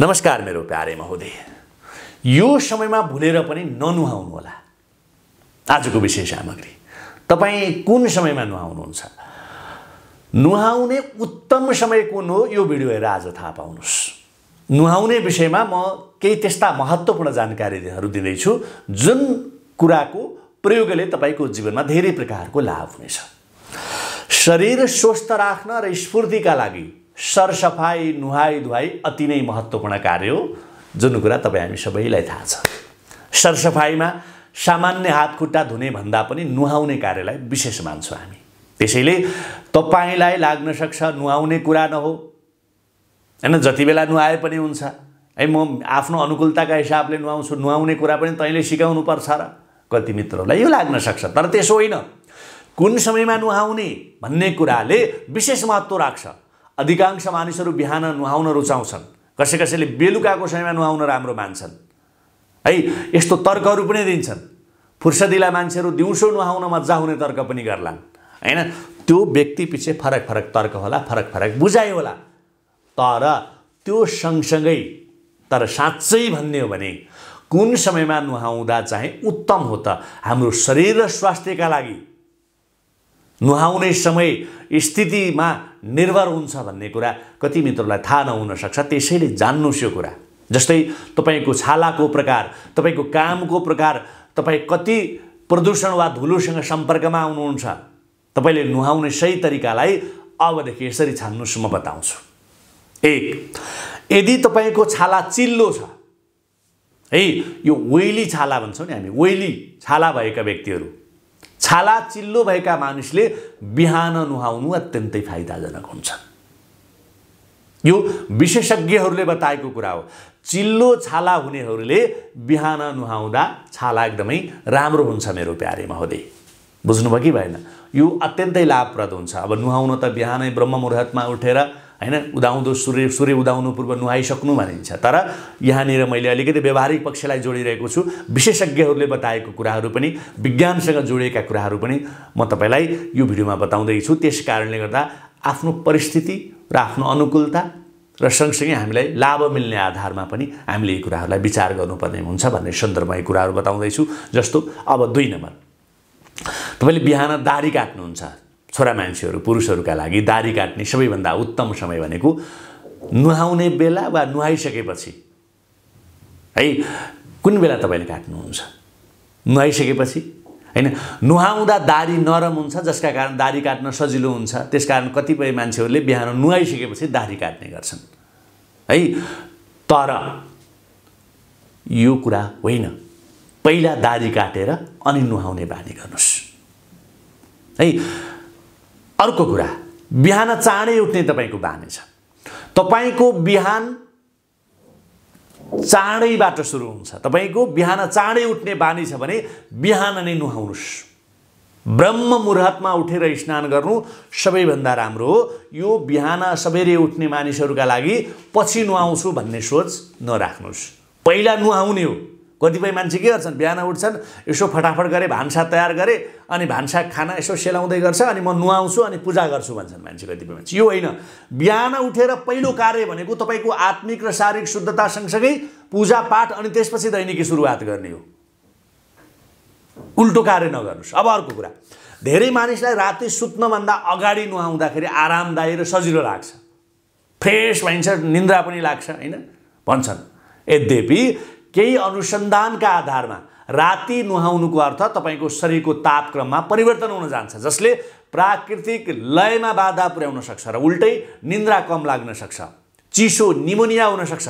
नमस्कार मेरो प्यारे महोदय यो समयमा भुलेर पनि होला आजको विशेष सामग्री तपाईँ कुन समयमा नुहाउनुहुन्छ नुहाउने उत्तम समय कुन हो यो भिडियो हेरेर आज थाहा पाउनुहोस् नुहाउने विषयमा म केही त्यस्ता महत्त्वपूर्ण जानकारीहरू दिँदैछु जुन कुराको प्रयोगले तपाईँको जीवनमा धेरै प्रकारको लाभ हुनेछ शरीर स्वस्थ राख्न र स्फूर्तिका लागि सरसफाइ नुहाई धुवाई अति नै महत्त्वपूर्ण कार्य हो जुन कुरा तपाईँ हामी सबैलाई थाहा छ सरसफाइमा सामान्य हात खुट्टा धुने भन्दा पनि नुहाउने कार्यलाई विशेष मान्छौँ हामी त्यसैले तपाईँलाई लाग्न सक्छ नुहाउने कुरा नहो होइन जति बेला नुहाए पनि हुन्छ है म आफ्नो अनुकूलताका हिसाबले नुहाउँछु नुहाउने कुरा पनि तैँले सिकाउनु पर्छ र कति मित्रहरूलाई यो लाग्न सक्छ तर त्यसो होइन कुन समयमा नुहाउने भन्ने कुराले विशेष महत्त्व राख्छ अधिकांश मानिसहरू बिहान नुहाउन रुचाउँछन् कसै कसैले बेलुकाको समयमा नुहाउन राम्रो मान्छन् है यस्तो तर्कहरू पनि दिन्छन् फुर्सदिला मान्छेहरू दिउँसो नुहाउन मजा हुने तर्क पनि गर्लान् होइन त्यो व्यक्ति पछि फरक फरक तर्क होला फरक फरक बुझाइ होला तर त्यो सँगसँगै तर साँच्चै भन्ने हो भने कुन समयमा नुहाउँदा चाहिँ उत्तम हो त हाम्रो शरीर र स्वास्थ्यका लागि नुहाउने समय स्थितिमा निर्भर हुन्छ भन्ने कुरा कति मित्रलाई थाहा नहुन सक्छ त्यसैले जान्नुहोस् यो कुरा जस्तै तपाईँको छालाको प्रकार तपाईँको कामको प्रकार तपाईँ कति प्रदूषण वा धुलोसँग सम्पर्कमा आउनुहुन्छ तपाईँले नुहाउने सही तरिकालाई अबदेखि यसरी छान्नुहोस् म बताउँछु एक यदि तपाईँको छाला चिल्लो छ है यो ओइली छाला भन्छौँ नि हामी ओइली छाला भएका व्यक्तिहरू छाला चिल्लो भएका मानिसले बिहान नुहाउनु अत्यन्तै फाइदाजनक हुन्छ यो विशेषज्ञहरूले बताएको कुरा हो चिल्लो छाला हुनेहरूले बिहान नुहाउँदा छाला एकदमै राम्रो हुन्छ मेरो प्यारे महोदय बुझ्नुभयो कि भएन यो अत्यन्तै लाभप्रद हुन्छ अब नुहाउन त बिहानै ब्रह्म मुहुर्तमा उठेर होइन उदाउँदो सूर्य सूर्य उदाउनु पूर्व नुहाइसक्नु भनिन्छ तर यहाँनिर मैले अलिकति व्यावहारिक पक्षलाई जोडिरहेको छु विशेषज्ञहरूले बताएको कुराहरू पनि विज्ञानसँग जोडिएका कुराहरू पनि म तपाईँलाई यो भिडियोमा बताउँदैछु त्यस कारणले गर्दा आफ्नो परिस्थिति र आफ्नो अनुकूलता र सँगसँगै हामीलाई लाभ मिल्ने आधारमा पनि हामीले यी कुराहरूलाई विचार गर्नुपर्ने हुन्छ भन्ने सन्दर्भमा यी कुराहरू बताउँदैछु जस्तो अब दुई नम्बर तपाईँले बिहान दारी काट्नुहुन्छ छोरा मान्छेहरू पुरुषहरूका लागि दारी काट्ने सबैभन्दा उत्तम समय भनेको नुहाउने बेला वा नुहाइसकेपछि है कुन बेला तपाईँले काट्नुहुन्छ नुहाइसकेपछि होइन नुहाउँदा दारी नरम हुन्छ जसका कारण दारी काट्न सजिलो हुन्छ त्यसकारण कतिपय मान्छेहरूले बिहान नुहाइसकेपछि दारी काट्ने गर्छन् है तर यो कुरा होइन पहिला दारी काटेर अनि नुहाउने बानी गर्नुहोस् है अर्को कुरा बिहान चाँडै उठ्ने तपाईँको बानी छ तपाईँको बिहान चाँडैबाट सुरु हुन्छ तपाईँको बिहान चाँडै उठ्ने बानी छ भने बिहान नै नुहाउनुहोस् ब्रह्म मुहूर्तमा उठेर स्नान गर्नु सबैभन्दा राम्रो हो यो बिहान सबेरै उठ्ने मानिसहरूका लागि पछि नुहाउँछु भन्ने सोच नराख्नुहोस् पहिला नुहाउने हो कतिपय मान्छे के गर्छन् बिहान उठ्छन् यसो फटाफट गरे भान्सा तयार गरे अनि भान्सा खाना यसो सेलाउँदै गर्छ अनि म नुहाउँछु अनि पूजा गर्छु भन्छन् मान्छे कतिपय मान्छे यो होइन बिहान उठेर पहिलो कार्य भनेको तपाईँको आत्मिक र शारीरिक शुद्धता सँगसँगै पूजापाठ अनि त्यसपछि दैनिकी सुरुवात गर्ने हो उल्टो कार्य नगर्नुहोस् अब अर्को कुरा धेरै मानिसलाई राति सुत्नभन्दा अगाडि नुहाउँदाखेरि आरामदायी र सजिलो लाग्छ फ्रेस भइन्छ निन्द्रा पनि लाग्छ होइन भन्छन् यद्यपि केही अनुसन्धानका आधारमा राति नुहाउनुको अर्थ तपाईँको शरीरको तापक्रममा परिवर्तन हुन जान्छ जसले प्राकृतिक लयमा बाधा पुर्याउन सक्छ र उल्टै निन्द्रा कम लाग्न सक्छ चिसो निमोनिया हुनसक्छ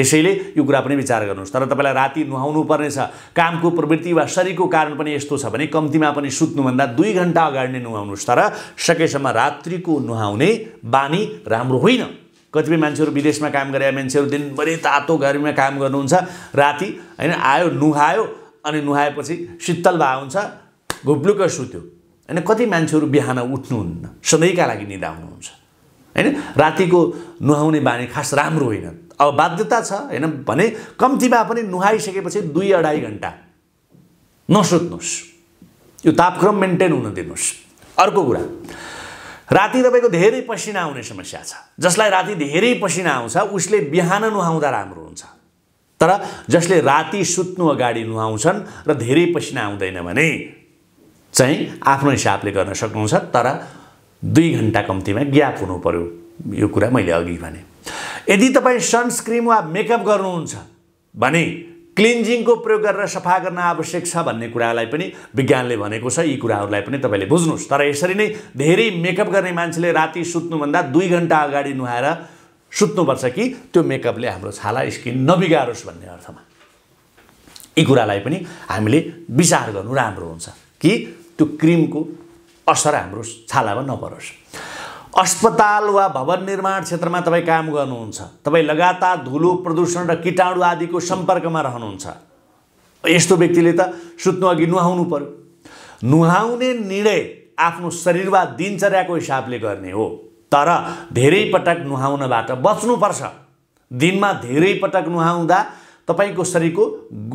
त्यसैले यो कुरा पनि विचार गर्नुहोस् तर तपाईँलाई राति नुहाउनु पर्नेछ कामको प्रवृत्ति वा शरीरको कारण पनि यस्तो छ भने कम्तीमा पनि सुत्नुभन्दा दुई घन्टा अगाडि नै नुहाउनुहोस् तर सकेसम्म रात्रिको नुहाउने बानी राम्रो होइन कतिपय मान्छेहरू विदेशमा काम गरेका मान्छेहरू दिनभरि तातो गर्मीमा काम गर्नुहुन्छ राति होइन आयो नुहायो अनि नुहाएपछि शीतल भा हुन्छ घुप्लुक सुत्यो होइन कति मान्छेहरू बिहान उठ्नुहुन्न सधैँका लागि हुनुहुन्छ होइन रातिको नुहाउने बानी खास राम्रो होइन अब बाध्यता छ होइन भने कम्तीमा पनि नुहाइसकेपछि दुई अढाई घन्टा नसुत्नुहोस् यो तापक्रम मेन्टेन हुन दिनुहोस् अर्को कुरा राति तपाईँको धेरै पसिना आउने समस्या छ जसलाई राति धेरै पसिना आउँछ उसले बिहान नुहाउँदा राम्रो हुन्छ तर जसले राति सुत्नु अगाडि नुहाउँछन् र धेरै पसिना आउँदैन भने चाहिँ आफ्नो हिसाबले गर्न सक्नुहुन्छ तर दुई घन्टा कम्तीमा ग्याप हुनु पऱ्यो यो कुरा मैले अघि भने यदि तपाईँ सनस्क्रिन वा मेकअप गर्नुहुन्छ भने क्लिन्जिङको प्रयोग गरेर सफा गर्न आवश्यक छ भन्ने कुरालाई पनि विज्ञानले भनेको छ यी कुराहरूलाई पनि तपाईँले बुझ्नुहोस् तर यसरी नै धेरै मेकअप गर्ने मान्छेले राति सुत्नुभन्दा दुई घन्टा अगाडि नुहाएर सुत्नुपर्छ कि त्यो मेकअपले हाम्रो छाला स्किन नबिगारोस् भन्ने अर्थमा यी कुरालाई पनि हामीले विचार गर्नु राम्रो हुन्छ कि त्यो क्रिमको असर हाम्रो छालामा नपरोस् अस्पताल वा भवन निर्माण क्षेत्रमा तपाईँ काम गर्नुहुन्छ तपाईँ लगातार धुलो प्रदूषण र किटाणु आदिको सम्पर्कमा रहनुहुन्छ यस्तो व्यक्तिले त सुत्नु अघि नुहाउनु पर्यो नुहाउने निर्णय आफ्नो शरीर वा दिनचर्याको हिसाबले गर्ने हो तर धेरै पटक नुहाउनबाट बच्नुपर्छ दिनमा धेरै पटक नुहाउँदा तपाईँको शरीरको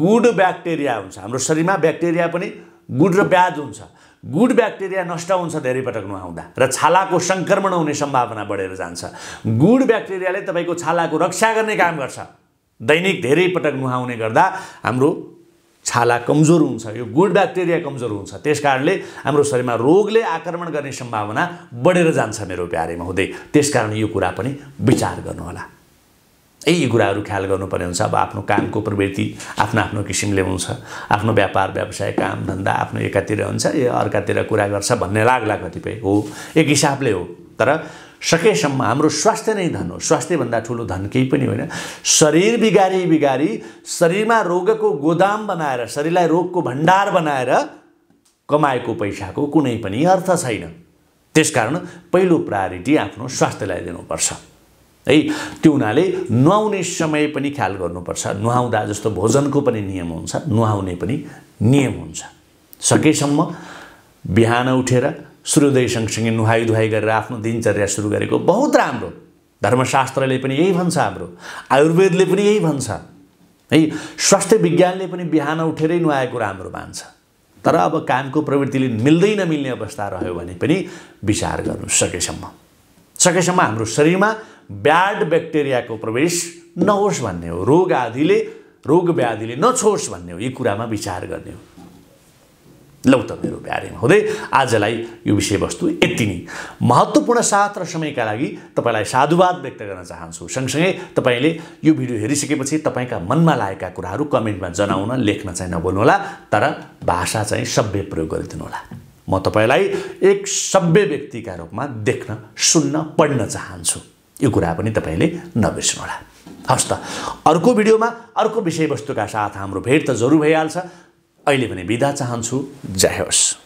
गुड ब्याक्टेरिया हुन्छ हाम्रो शरीरमा ब्याक्टेरिया पनि गुड र ब्याज हुन्छ गुड ब्याक्टेरिया नष्ट हुन्छ धेरै पटक नुहाउँदा र छालाको सङ्क्रमण हुने सम्भावना बढेर जान्छ गुड ब्याक्टेरियाले तपाईँको छालाको रक्षा गर्ने काम गर्छ दैनिक धेरै पटक नुहाउने गर्दा हाम्रो छाला कमजोर हुन्छ यो गुड ब्याक्टेरिया कमजोर हुन्छ त्यस कारणले हाम्रो शरीरमा रोगले आक्रमण गर्ने सम्भावना बढेर जान्छ मेरो प्यारेमा हुँदै त्यस कारण यो कुरा पनि विचार गर्नुहोला यही यी कुराहरू ख्याल गर्नुपर्ने हुन्छ अब आफ्नो कामको प्रवृत्ति आफ्नो आफ्नो किसिमले हुन्छ आफ्नो व्यापार व्यवसाय काम धन्दा आफ्नो एकातिर हुन्छ यो अर्कातिर कुरा गर्छ भन्ने लाग्ला कतिपय हो एक हिसाबले हो तर सकेसम्म हाम्रो स्वास्थ्य नै धन हो स्वास्थ्यभन्दा ठुलो धन केही पनि होइन शरीर बिगारी बिगारी शरीरमा रोगको गोदाम बनाएर शरीरलाई रोगको भण्डार बनाएर कमाएको पैसाको कुनै पनि अर्थ छैन त्यसकारण पहिलो प्रायोरिटी आफ्नो स्वास्थ्यलाई दिनुपर्छ है त्यो हुनाले नुहाउने समय पनि ख्याल गर्नुपर्छ नुहाउँदा जस्तो भोजनको पनि नियम हुन्छ नुहाउने पनि नियम हुन्छ सकेसम्म बिहान उठेर सूर्योदय सँगसँगै नुहाइ धुवाई गरेर आफ्नो दिनचर्या सुरु गरेको बहुत राम्रो धर्मशास्त्रले पनि यही भन्छ हाम्रो आयुर्वेदले पनि यही भन्छ है स्वास्थ्य विज्ञानले पनि बिहान उठेरै नुहाएको राम्रो मान्छ तर अब कामको प्रवृत्तिले मिल्दै नमिल्ने अवस्था रह्यो भने पनि विचार गर्नु सकेसम्म सकेसम्म हाम्रो शरीरमा ब्याड ब्याक्टेरियाको प्रवेश नहोस् भन्ने हो रोग आदिले रोग व्याधिले नछोस् भन्ने हो यी कुरामा विचार गर्ने हो लौ त मेरो ब्यारेमा हुँदै आजलाई यो विषयवस्तु यति नै महत्त्वपूर्ण साथ र समयका लागि तपाईँलाई साधुवाद व्यक्त गर्न चाहन्छु सँगसँगै तपाईँले यो भिडियो हेरिसकेपछि तपाईँका मनमा लागेका कुराहरू कमेन्टमा जनाउन लेख्न चाहिँ नबोल्नुहोला तर भाषा चाहिँ सभ्य प्रयोग गरिदिनुहोला म तपाईँलाई एक सभ्य व्यक्तिका रूपमा देख्न सुन्न पढ्न चाहन्छु यो कुरा पनि तपाईँले नबिर्सनुहोला हवस् त अर्को भिडियोमा अर्को विषयवस्तुका साथ हाम्रो भेट त जरुर भइहाल्छ अहिले भने बिदा चाहन्छु जय होस्